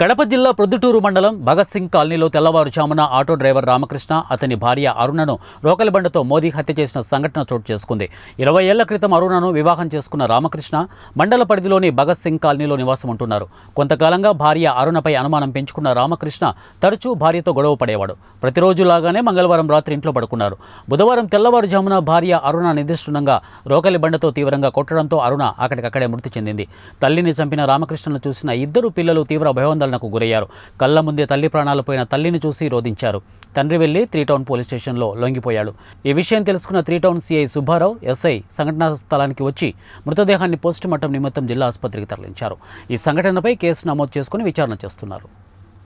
కడప జిల్లా ప్రొద్దుటూరు మండలం భగత్ సింగ్ కాలనీలో తెల్లవారుజామున ఆటో డ్రైవర్ రామకృష్ణ అతని భార్య అరుణను రోకలిబండతో మోదీ హత్య చేసిన సంఘటన చోటు చేసుకుంది ఇరవై ఏళ్ల క్రితం అరుణను వివాహం చేసుకున్న రామకృష్ణ మండల పరిధిలోని భగత్ సింగ్ కాలనీలో నివాసం ఉంటున్నారు కొంతకాలంగా భార్య అరుణపై అనుమానం పెంచుకున్న రామకృష్ణ తరచూ భార్యతో గొడవ పడేవాడు ప్రతిరోజులాగానే మంగళవారం రాత్రి ఇంట్లో పడుకున్నారు బుధవారం తెల్లవారుజామున భార్య అరుణ నిర్దిష్టంగా రోకలి బండతో తీవ్రంగా కొట్టడంతో అరుణ అక్కడికక్కడే మృతి చెందింది తల్లిని చంపిన రామకృష్ణను చూసిన ఇద్దరు పిల్లలు తీవ్ర భయోందన ఆందోళనకు గురయ్యారు కళ్ళ ముందే తల్లి ప్రాణాలు పోయిన తల్లిని చూసి రోధించారు తండ్రి వెళ్లి త్రీ టౌన్ పోలీస్ స్టేషన్లో లొంగిపోయాడు ఈ విషయం తెలుసుకున్న three town CI Subbarao SI సంఘటనా స్థలానికి వచ్చి మృతదేహాన్ని పోస్టుమార్టం నిమిత్తం జిల్లా ఆసుపత్రికి తరలించారు ఈ సంఘటనపై కేసు నమోదు చేసుకుని విచారణ చేస్తున్నారు